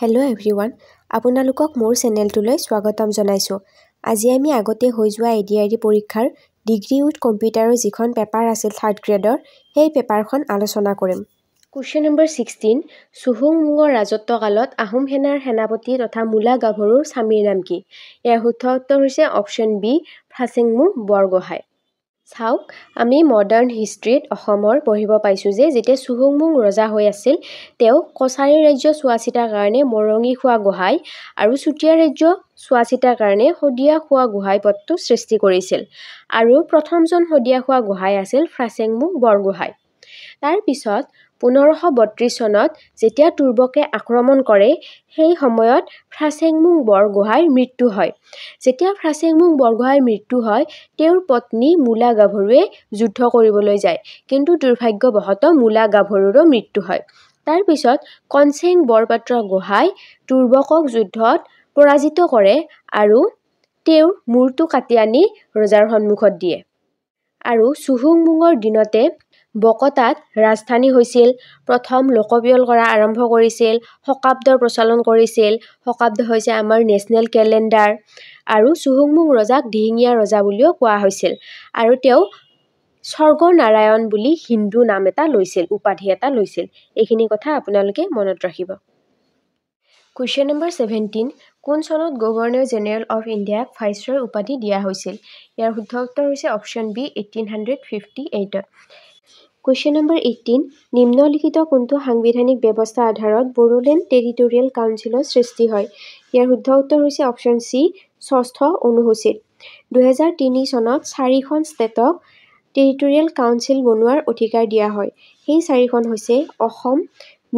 hello' everyone আপোনালোকক মোৰ চেনেলটোলৈ স্বাগতম জনাইছোঁ আজি আমি আগতে হৈ যোৱা এ ডি আই ডি পৰীক্ষাৰ ডিগ্ৰী উইথ কম্পিউটাৰৰ যিখন পেপাৰ আছিল থাৰ্ড গ্ৰেডৰ সেই পেপাৰখন আলোচনা কৰিম কুৱেশ্যন নম্বৰ ছিক্সটিন চুহুং মুঙৰ কালত আহোম সেনাৰ সেনাপতি তথা মূলা গাভৰুৰ স্বামীৰ নাম কি ইয়াৰ শুদ্ধ উত্তৰ হৈছে অপশ্যন বি ফাচিংমু বৰগোহাঁই চাওক আমি মডাৰ্ণ হিষ্ট্ৰীত অসমৰ পঢ়িব পাইছোঁ যে যেতিয়া চুহুংমুং ৰজা হৈ আছিল তেওঁ কছাৰী ৰাজ্য চোৱা চিতাৰ কাৰণে মৰঙি খোৱা গোহাঁই আৰু চুতীয়া ৰাজ্য চোৱা চিতাৰ কাৰণে শদিয়া খোৱা গোহাঁই পদটো সৃষ্টি কৰিছিল আৰু প্ৰথমজন শদিয়া খোৱা গোহাঁই আছিল ফ্ৰাচেংমুং বৰগোহাঁই তাৰপিছত পোন্ধৰশ বত্ৰিছ চনত যেতিয়া তুৰ্বকে আক্ৰমণ কৰে সেই সময়ত ফ্ৰাছেংমুং বৰগোহাঁইৰ মৃত্যু হয় যেতিয়া ফ্ৰাছেংমুং বৰগোহাঁইৰ মৃত্যু হয় তেওঁৰ পত্নী মূলা গাভৰুৱে যুদ্ধ কৰিবলৈ যায় কিন্তু দুৰ্ভাগ্যবশতঃ মূলা গাভৰুৰো মৃত্যু হয় তাৰপিছত কনচেং বৰপাত্ৰ গোহাঁই তুৰ্বকক যুদ্ধত পৰাজিত কৰে আৰু তেওঁৰ মূৰটো কাটি আনি ৰজাৰ সন্মুখত দিয়ে আৰু চুহুংমুঙৰ দিনতে বকতাত ৰাজধানী হৈছিল প্ৰথম লোকপিয়ল কৰা আৰম্ভ কৰিছিল শকাব্দৰ প্ৰচলন কৰিছিল শকাব্দ হৈছে আমাৰ নেশ্যনেল কেলেণ্ডাৰ আৰু চুহুংমুং ৰজাক দিহিঙীয়া ৰজা বুলিও কোৱা হৈছিল আৰু তেওঁ স্বৰ্গনাৰায়ণ বুলি হিন্দু নাম এটা লৈছিল উপাধি এটা লৈছিল এইখিনি কথা আপোনালোকে মনত ৰাখিব কুৱেশ্যন নম্বৰ ছেভেণ্টিন কোন চনত গভৰ্ণৰ জেনেৰেল অফ ইণ্ডিয়াক ফাইচৰ উপাধি দিয়া হৈছিল ইয়াৰ শুদ্ধ উত্তৰ হৈছে option B eighteen hundred fifty এইটত কুৱেশ্যন নম্বৰ এইটিন নিম্নলিখিত কোনটো সাংবিধানিক ব্যৱস্থাৰ আধাৰত বড়োলেণ্ড টেৰিটৰিয়েল কাউন্সিলৰ সৃষ্টি হয় ইয়াৰ শুদ্ধ উত্তৰ হৈছে অপশ্যন চি ষষ্ঠ অনুসূচীত দুহেজাৰ তিনি চনত চাৰিখন ষ্টেটক টেৰিটৰিয়েল কাউঞ্চিল বনোৱাৰ অধিকাৰ দিয়া হয় সেই চাৰিখন হৈছে অসম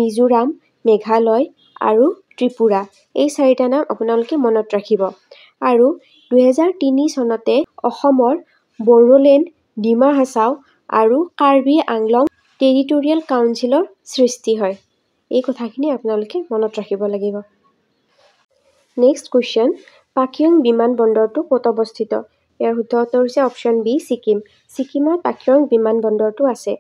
মিজোৰাম মেঘালয় আৰু ত্ৰিপুৰা এই চাৰিটা নাম আপোনালোকে মনত ৰাখিব আৰু দুহেজাৰ তিনি চনতে অসমৰ বড়োলেণ্ড ডিমা হাছাও আৰু কাৰ্বি আংলং টেৰিটৰিয়েল কাউঞ্চিলৰ সৃষ্টি হয় এই কথাখিনি আপোনালোকে মনত ৰাখিব লাগিব নেক্সট কুৱেশ্যন পাকিয়ং বন্দৰটো ক'ত অৱস্থিত ইয়াৰ শুদ্ধ উত্তৰ হৈছে অপশ্যন বি ছিকিম ছিকিমত পাকিয়ং বন্দৰটো আছে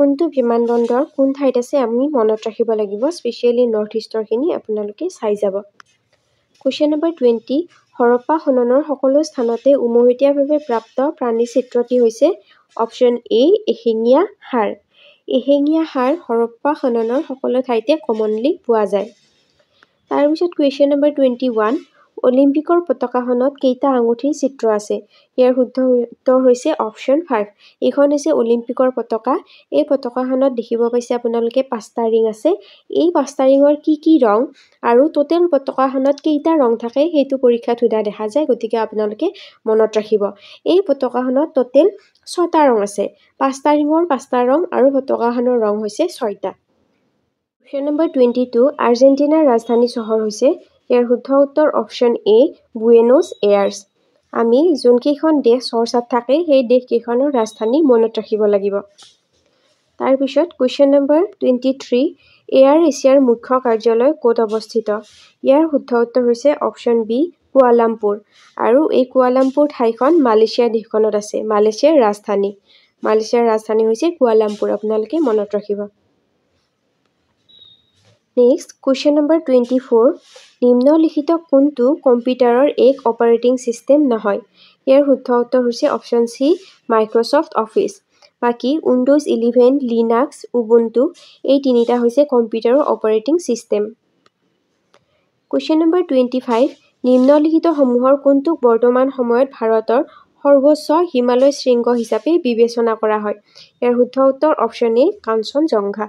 কোনটো বিমান বন্দৰ কোন ঠাইত আছে আমি মনত ৰাখিব লাগিব স্পেচিয়েলি নৰ্থ ইষ্টৰখিনি আপোনালোকে চাই যাব কুৱেশ্যন নম্বৰ টুৱেণ্টি হৰপ্পা খননৰ সকলো স্থানতে উমৈহতীয়াভাৱে প্ৰাপ্ত প্ৰাণীচিত্ৰটি হৈছে অপশ্যন এ এশিঙীয়া হাড় এশিঙীয়া হাড় হৰপ্পা খননৰ সকলো ঠাইতে কমনলি পোৱা যায় তাৰপিছত কুৱেশ্যন নম্বৰ টুৱেণ্টি ওৱান অলিম্পিকৰ পতাকাখনত কেইটা আঙুঠিৰ চিত্ৰ আছে ইয়াৰ শুদ্ধ উত্তৰ হৈছে অপশ্যন ফাইভ এইখন হৈছে অলিম্পিকৰ পতাকা এই পতাকাখনত দেখিব পাইছে আপোনালোকে পাঁচটা ৰিং আছে এই পাঁচটা ৰিঙৰ কি কি ৰং আৰু টোটেল পতাকাখনত কেইটা ৰং থাকে সেইটো পৰীক্ষাত সোধা দেখা যায় গতিকে আপোনালোকে মনত ৰাখিব এই পতাকাখনত টোটেল ছটা ৰং আছে পাঁচটা ৰিঙৰ পাঁচটা ৰং আৰু পতাকাখনৰ ৰং হৈছে ছয়টা কুৱেশ্যন নম্বৰ টুৱেণ্টি টু আৰ্জেণ্টিনাৰ ৰাজধানী চহৰ হৈছে ইয়াৰ শুদ্ধ উত্তৰ অপশ্যন এ বুয়েনোছ এয়াৰছ আমি যোনকেইখন দেশ চৰ্চাত থাকে সেই দেশকেইখনৰ ৰাজধানী মনত ৰাখিব লাগিব তাৰপিছত question number twenty three air এছিয়াৰ মুখ্য কাৰ্যালয় ক'ত অৱস্থিত ইয়াৰ শুদ্ধ উত্তৰ হৈছে অপশ্যন বি কুৱালামপুৰ আৰু এই কুৱালামপুৰ ঠাইখন মালেছিয়া দেশখনত আছে মালয়েছিয়াৰ ৰাজধানী মালয়েছিয়াৰ ৰাজধানী হৈছে কুৱালামপুৰ আপোনালোকে মনত ৰাখিব next question number twenty four নিম্নলিখিত কোনটো কম্পিউটাৰৰ এক অপাৰেটিং ছিষ্টেম নহয় ইয়াৰ শুদ্ধ উত্তৰ হৈছে অপশ্যন চি মাইক্ৰ'ছফ্ট অফিচ বাকী উইণ্ড'জ ইলেভেন লিনাক্স উবুণ্টু এই তিনিটা হৈছে কম্পিউটাৰৰ operating system question number twenty five নিম্নলিখিতসমূহৰ কোনটো বৰ্তমান সময়ত ভাৰতৰ সৰ্বোচ্চ হিমালয় শৃংগ হিচাপে বিবেচনা কৰা হয় ইয়াৰ শুদ্ধ উত্তৰ অপশ্যন এ কাঞ্চনজংঘা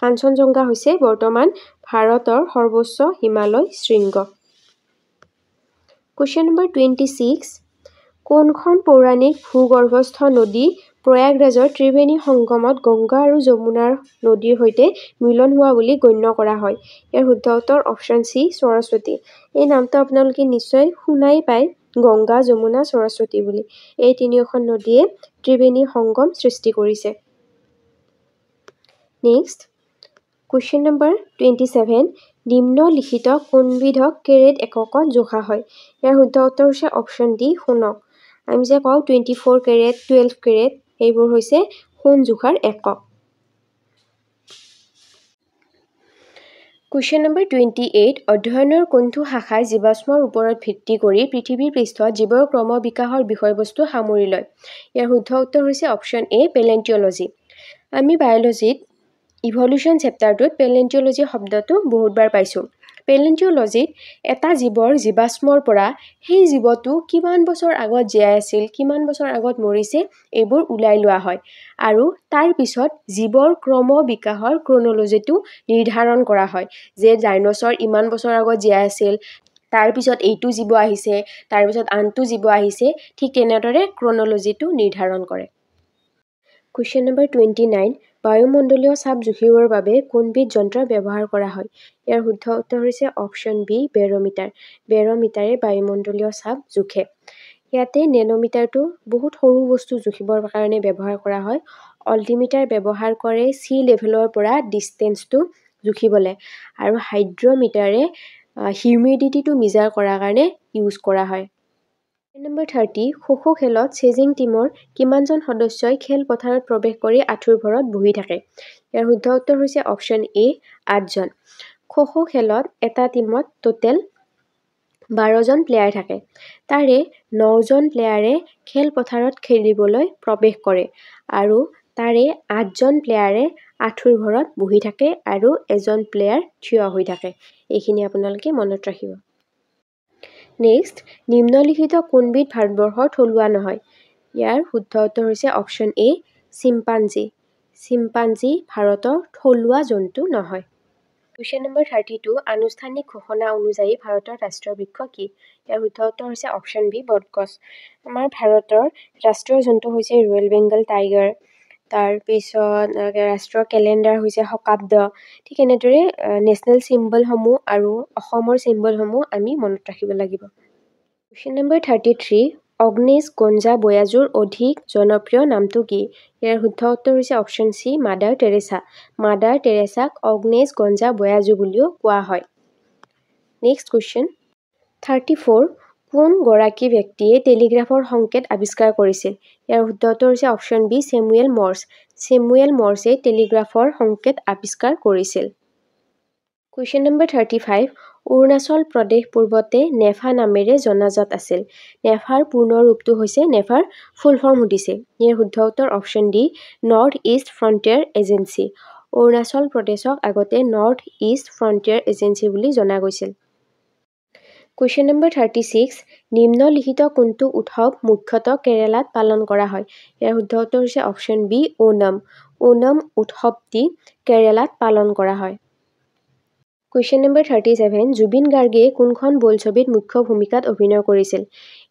কাঞ্চনজংঘা হৈছে বৰ্তমান ভাৰতৰ সৰ্বোচ্চ হিমালয় শৃংগ কুৱেশ্যন নম্বৰ টুৱেণ্টি ছিক্স কোনখন পৌৰাণিক ভূগৰ্ভস্থ নদী প্ৰয়াগৰাজৰ ত্ৰিবেণী সংগমত গংগা আৰু যমুনাৰ নদীৰ সৈতে মিলন হোৱা বুলি গণ্য কৰা হয় ইয়াৰ শুদ্ধ উত্তৰ অপশ্যন চি সৰস্বতী এই নামটো আপোনালোকে নিশ্চয় শুনাই পায় গংগা যমুনা সৰস্বতী বুলি এই তিনিওখন নদীয়ে ত্ৰিবেণী সংগম সৃষ্টি কৰিছে next question number twenty seven নিম্নলিখিত কোনবিধক কেৰেট এককত জোখা হয় ইয়াৰ শুদ্ধ উত্তৰ হৈছে অপশ্যন ডি সোণক আমি যে কওঁ twenty four carat twelve carat সেইবোৰ হৈছে সোণ জোখাৰ একক কুৱেশ্যন নম্বৰ টুৱেণ্টি এইট অধ্যয়নৰ কোনটো শাখাই জীৱাশ্মৰ ওপৰত ভিত্তি কৰি পৃথিৱীৰ পৃষ্ঠত জীৱৰ ক্ৰম বিকাশৰ বিষয়বস্তু সামৰি লয় ইয়াৰ শুদ্ধ উত্তৰ হৈছে অপশ্যন এ পেলেণ্টিঅ'লজি আমি বায়'লজিত ইভলিউশ্যন চেপ্টাৰটোত পেলেণ্টিঅ'লজি শব্দটো বহুতবাৰ পাইছোঁ পেলেণ্টিঅ'লজিত এটা জীৱৰ জীৱাশ্মৰ পৰা সেই জীৱটো কিমান বছৰ আগত জীয়াই আছিল কিমান বছৰ আগত মৰিছে এইবোৰ ওলাই লোৱা হয় আৰু তাৰ পিছত জীৱৰ ক্ৰম বিকাশৰ ক্ৰনলজিটো নিৰ্ধাৰণ কৰা হয় যে ডাইনছৰ ইমান বছৰ আগত জীয়াই আছিল তাৰপিছত এইটো জীৱ আহিছে তাৰপিছত আনটো জীৱ আহিছে ঠিক তেনেদৰে ক্ৰনলজিটো নিৰ্ধাৰণ কৰে কুৱেশ্যন নম্বৰ টুৱেণ্টি নাইন বায়ুমণ্ডলীয় চাপ জুখিবৰ বাবে কোনবিধ যন্ত্ৰ ব্যৱহাৰ কৰা হয় ইয়াৰ শুদ্ধ উত্তৰ হৈছে অপশ্যন বি বেৰ'মিটাৰ বেৰ'মিটাৰে বায়ুমণ্ডলীয় চাপ জোখে ইয়াতে নেন'মিটাৰটো বহুত সৰু বস্তু জুখিবৰ কাৰণে ব্যৱহাৰ কৰা হয় অল্টিমিটাৰ ব্যৱহাৰ কৰে চি লেভেলৰ পৰা ডিষ্টেঞ্চটো জুখিবলৈ আৰু হাইড্ৰমিটাৰে হিউমিডিটিটো মিজাৰ কৰাৰ কাৰণে ইউজ কৰা হয় নম্বৰ থাৰ্টি খো খো খেলত চেজিং টীমৰ কিমানজন সদস্যই খেলপথাৰত প্ৰৱেশ কৰি আঁঠুৰ ভৰত বহি থাকে ইয়াৰ শুদ্ধ উত্তৰ হৈছে অপশ্যন এ আঠজন খো খো খেলত এটা টীমত টোটেল বাৰজন প্লেয়াৰ থাকে তাৰে নজন প্লেয়াৰে খেলপথাৰত খেলিবলৈ প্ৰৱেশ কৰে আৰু তাৰে আঠজন প্লেয়াৰে আঁঠুৰ ভৰত বহি থাকে আৰু এজন প্লেয়াৰ থিয় হৈ থাকে এইখিনি আপোনালোকে মনত ৰাখিব নেক্সট নিম্নলিখিত কোনবিধ ভাৰতবৰ্ষৰ থলুৱা নহয় ইয়াৰ শুদ্ধ উত্তৰ হৈছে অপশ্যন এ চিম্পাঞ্জি চিম্পাঞ্জি ভাৰতৰ থলুৱা জন্তু নহয় কুৱেশ্যন নম্বৰ থাৰ্টি টু আনুষ্ঠানিক ঘোষণা অনুযায়ী ভাৰতৰ ৰাষ্ট্ৰীয় বৃক্ষ কি ইয়াৰ শুদ্ধ উত্তৰ হৈছে অপশ্যন বি বটগছ আমাৰ ভাৰতৰ ৰাষ্ট্ৰীয় জন্তু হৈছে ৰয়েল বেংগল টাইগাৰ তাৰপিছত ৰাষ্ট্ৰৰ কেলেণ্ডাৰ হৈছে শকাব্দ ঠিক এনেদৰে নেশ্যনেল চিম্বলসমূহ আৰু অসমৰ চিম্বলসমূহ আমি মনত ৰাখিব লাগিব question number thirty three Agnes Gonxha বয়াজুৰ অধিক জনপ্ৰিয় নামটো কি ইয়াৰ শুদ্ধ উত্তৰ হৈছে option C Mother Teresa Mother টেৰেছাক অগ্নেছ গঞ্জা বয়াজু বুলিও কোৱা হয় নেক্সট কুৱেশ্যন থাৰ্টি ফ'ৰ কোন গৰাকী ব্যক্তিয়ে টেলিগ্ৰাফৰ সংকেত আৱিষ্কাৰ কৰিছিল ইয়াৰ শুদ্ধ উত্তৰ হৈছে option B Samuel Morse Samuel মৰ্চে টেলিগ্ৰাফৰ সংকেত আৱিষ্কাৰ কৰিছিল question number thirty five Arunachal Pradesh পূৰ্বতে নেফা নামেৰে জনাজাত আছিল নেফাৰ পূৰ্ণ ৰূপটো হৈছে নেফাৰ ফুল ফৰ্ম সুধিছে ইয়াৰ শুদ্ধ উত্তৰ option D North East Frontier Agency Arunachal প্ৰদেশক আগতে নৰ্থ ইষ্ট ফ্ৰণ্টিয়াৰ এজেঞ্চি বুলি জনা গৈছিল কুৱেশ্যন নম্বৰ থাৰ্টি ছিক্স নিম্নলিখিত কোনটো উৎসৱ মুখ্যতঃ কেৰেলাত পালন কৰা হয় ইয়াৰ শুদ্ধ উত্তৰ হৈছে অপশ্যন বি ওনম ওনম উৎসৱটি কেৰেলাত পালন কৰা হয় question number thirty seven Zubeen গাৰ্গীয়ে কোনখন বোলছবিত মুখ্য ভূমিকাত অভিনয় কৰিছিল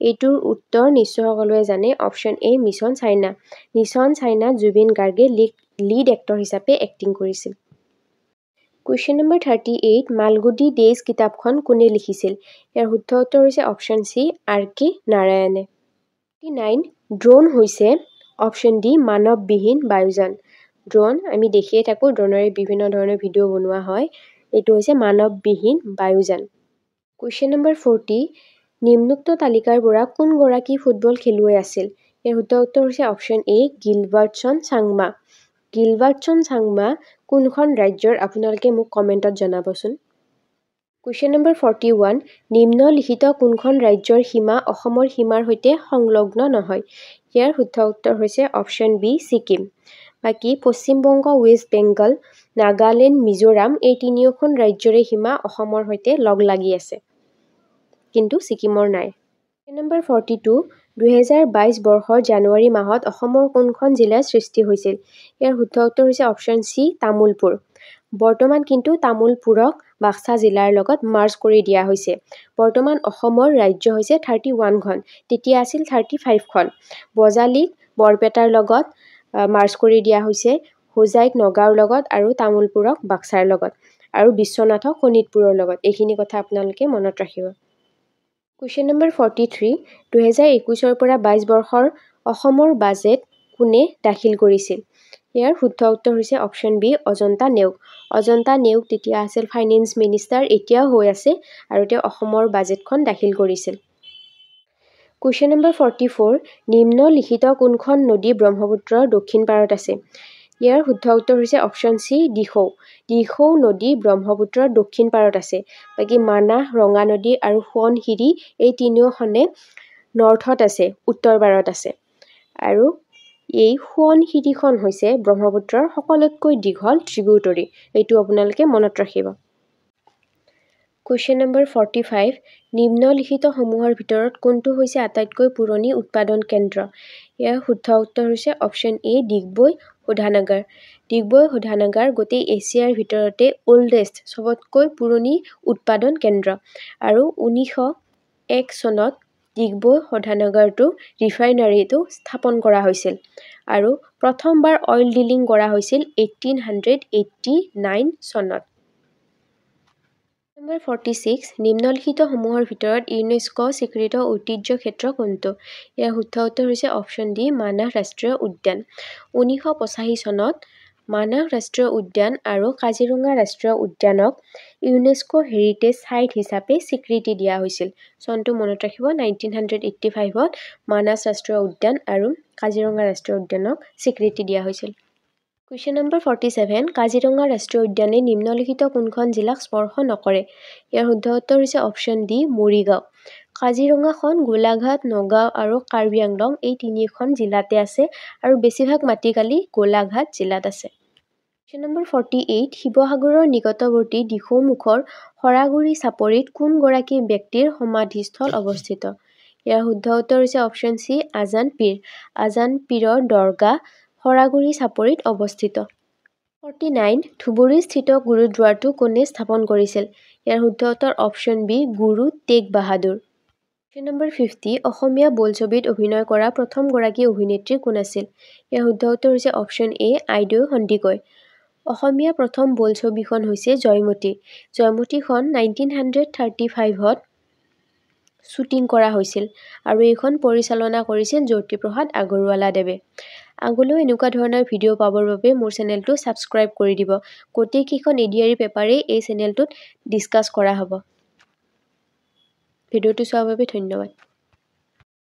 এইটোৰ উত্তৰ নিশ্চয় সকলোৱে জানে option A Mission China Mission চাইনাত জুবিন গাৰ্গে লিড লিড এক্টৰ হিচাপে এক্টিং কৰিছিল question number thirty eight Malgudi Days কিতাপখন কোনে লিখিছিল ইয়াৰ শুদ্ধ উত্তৰ হৈছে অপশ্যন চি আৰ কে নাৰায়ণে থাৰ্টি নাইন ড্ৰোন হৈছে অপশ্যন ডি মানৱবিহীন বায়ুযান ড্ৰোন আমি দেখিয়ে থাকোঁ ড্ৰোনেৰে বিভিন্ন ধৰণৰ ভিডিঅ' বনোৱা হয় এইটো হৈছে মানৱবিহীন বায়ুযান কুৱেশ্যন নম্বৰ ফৰ্টি নিম্নোক্ত তালিকাৰ পৰা কোনগৰাকী ফুটবল খেলুৱৈ আছিল ইয়াৰ শুদ্ধ উত্তৰ হৈছে option A Gilbertson Chakma Gilbertson Chakma কোনখন ৰাজ্যৰ আপোনালোকে মোক কমেণ্টত জনাবচোন কুৱেশ্যন নম্বৰ ফৰ্টি ওৱান নিম্নলিখিত কোনখন ৰাজ্যৰ সীমা অসমৰ সীমাৰ সৈতে সংলগ্ন নহয় ইয়াৰ শুদ্ধ উত্তৰ হৈছে অপশ্যন বি ছিকিম বাকী পশ্চিমবংগ ৱেষ্ট বেংগল নাগালেণ্ড মিজোৰাম এই তিনিওখন ৰাজ্যৰে সীমা অসমৰ সৈতে লগ লাগি আছে কিন্তু ছিকিমৰ নাই কুৱেশ্যন নম্বৰ ফৰ্টি টু দুহেজাৰ বাইছ বৰ্ষৰ জানুৱাৰী মাহত অসমৰ কোনখন জিলাৰ সৃষ্টি হৈছিল ইয়াৰ শুদ্ধ উত্তৰ হৈছে অপশ্যন চি তামোলপুৰ বৰ্তমান কিন্তু তামোলপুৰক বাক্সা জিলাৰ লগত মাৰ্চ কৰি দিয়া হৈছে বৰ্তমান অসমৰ ৰাজ্য হৈছে থাৰ্টি ওৱানখন তেতিয়া আছিল থাৰ্টি ফাইভখন বজালীক বৰপেটাৰ লগত মাৰ্চ কৰি দিয়া হৈছে হোজাইক নগাঁৱৰ লগত আৰু তামোলপুৰক বাক্সাৰ লগত আৰু বিশ্বনাথক শোণিতপুৰৰ লগত এইখিনি কথা আপোনালোকে মনত ৰাখিব কুৱেশ্যন নম্বৰ ফৰ্টি থ্ৰী দুহেজাৰ একৈছৰ পৰা বাইছ বৰ্ষৰ অসমৰ বাজেট কোনে দাখিল কৰিছিল ইয়াৰ শুদ্ধ উত্তৰ হৈছে অপশ্যন বি অজন্তা নেওগ অজন্তা নেওগ তেতিয়া আছিল ফাইনেন্স মিনিষ্টাৰ এতিয়াও হৈ আছে আৰু তেওঁ অসমৰ বাজেটখন দাখিল কৰিছিল কুৱেশ্যন নম্বৰ ফৰ্টি ফ'ৰ নিম্নলিখিত কোনখন নদী ব্ৰহ্মপুত্ৰৰ দক্ষিণ পাৰত আছে ইয়াৰ শুদ্ধ উত্তৰ হৈছে অপশ্যন চি দিখৌ দিখৌ নদী ব্ৰহ্মপুত্ৰৰ দক্ষিণ পাৰত আছে বাকী মানাহ ৰঙা নদী আৰু সোৱণশিৰি এই তিনিওখনে নৰ্থত আছে উত্তৰ পাৰত আছে আৰু এই সোৱণশিৰিখন হৈছে ব্ৰহ্মপুত্ৰৰ সকলোতকৈ দীঘল ত্ৰিবিউটৰী এইটো আপোনালোকে মনত ৰাখিব কুৱেশ্যন নম্বৰ ফৰ্টি ফাইভ নিম্নলিখিতসমূহৰ ভিতৰত কোনটো হৈছে আটাইতকৈ পুৰণি উৎপাদন কেন্দ্ৰ ইয়াৰ শুদ্ধ উত্তৰ হৈছে অপশ্যন এ ডিগবৈ শোধানাগাৰ ডিগবৈ শোধানাগাৰ গোটেই এছিয়াৰ ভিতৰতে অ'ল্ডেষ্ট চবতকৈ পুৰণি উৎপাদন কেন্দ্ৰ আৰু ঊনৈছশ এক চনত ডিগবৈ শোধানাগাৰটো ৰিফাইনাৰীটো স্থাপন কৰা হৈছিল আৰু প্ৰথমবাৰ অইল ডিলিং কৰা হৈছিল এইটিন হাণ্ড্ৰেড এইটি নাইন চনত নম্বৰ ফৰ্টি ছিক্স নিম্নলিখিত সমূহৰ ভিতৰত ইউনেস্ক স্বীকৃত ঐতিহ্য ক্ষেত্ৰ কোনটো ইয়াৰ শুদ্ধ উত্তৰ হৈছে অপশ্যন ডি মানাহ ৰাষ্ট্ৰীয় উদ্যান ঊনৈছশ পঁচাশী চনত মানাহ ৰাষ্ট্ৰীয় উদ্যান আৰু কাজিৰঙা ৰাষ্ট্ৰীয় উদ্যানক ইউনেস্ক হেৰিটেজ ছাইট হিচাপে স্বীকৃতি দিয়া হৈছিল চনটো মনত ৰাখিব নাইনটিন হাণ্ড্ৰেড এইটটি ফাইভত মানাহ ৰাষ্ট্ৰীয় উদ্যান আৰু কাজিৰঙা ৰাষ্ট্ৰীয় উদ্যানক স্বীকৃতি দিয়া হৈছিল question number forty seven Kaziranga ৰাষ্ট্ৰীয় উদ্যানে নিম্নলিখিত কোনখন জিলাক স্পৰ্শ নকৰে ইয়াৰ শুদ্ধ উত্তৰ হৈছে অপশ্যন ডি মৰিগাঁও কাজিৰঙাখন গোলাঘাট নগাঁও আৰু কাৰ্বি আংলং এই তিনিখন জিলাতে আছে আৰু বেছিভাগ মাটিকালি গোলাঘাট জিলাত আছে কুৱেশ্যন নম্বৰ ফৰ্টি এইট শিৱসাগৰৰ নিকটৱৰ্তী দিশৌমুখৰ সৰাগুৰি চাপৰিত কোনগৰাকী ব্যক্তিৰ সমাধিস্থল অৱস্থিত ইয়াৰ শুদ্ধ উত্তৰ হৈছে অপশ্যন চি আজান পীৰ আজান পীৰৰ দৰগাহ সৰাগুৰি চাপৰিত অৱস্থিত ফৰ্টি নাইন ধুবুৰীস্থিত গুৰুদ্বাৰটো কোনে স্থাপন কৰিছিল ইয়াৰ শুদ্ধ উত্তৰ option B Guru Tegh Bahadur option number fifty অসমীয়া বোলছবিত অভিনয় কৰা প্ৰথমগৰাকী অভিনেত্ৰী কোন আছিল ইয়াৰ শুদ্ধ উত্তৰ হৈছে অপশ্যন এ আইদেউ সন্দিকৈ অসমীয়া প্ৰথম বোলছবিখন হৈছে জয়মতী জয়মতীখন নাইনটিন হাণ্ড্ৰেড থাৰ্টি ফাইভত শ্বুটিং কৰা হৈছিল আৰু এইখন পৰিচালনা কৰিছিল জ্যোতিপ্ৰসাদ আগৰৱালাদেৱে আগলৈও এনেকুৱা ধৰণৰ ভিডিঅ' পাবৰ বাবে মোৰ চেনেলটো ছাবস্ক্ৰাইব কৰি দিব গোটেইকেইখন ইডিয়াৰী পেপাৰেই এই চেনেলটোত ডিছকাছ কৰা হ'ব ভিডিঅ'টো চোৱাৰ বাবে ধন্যবাদ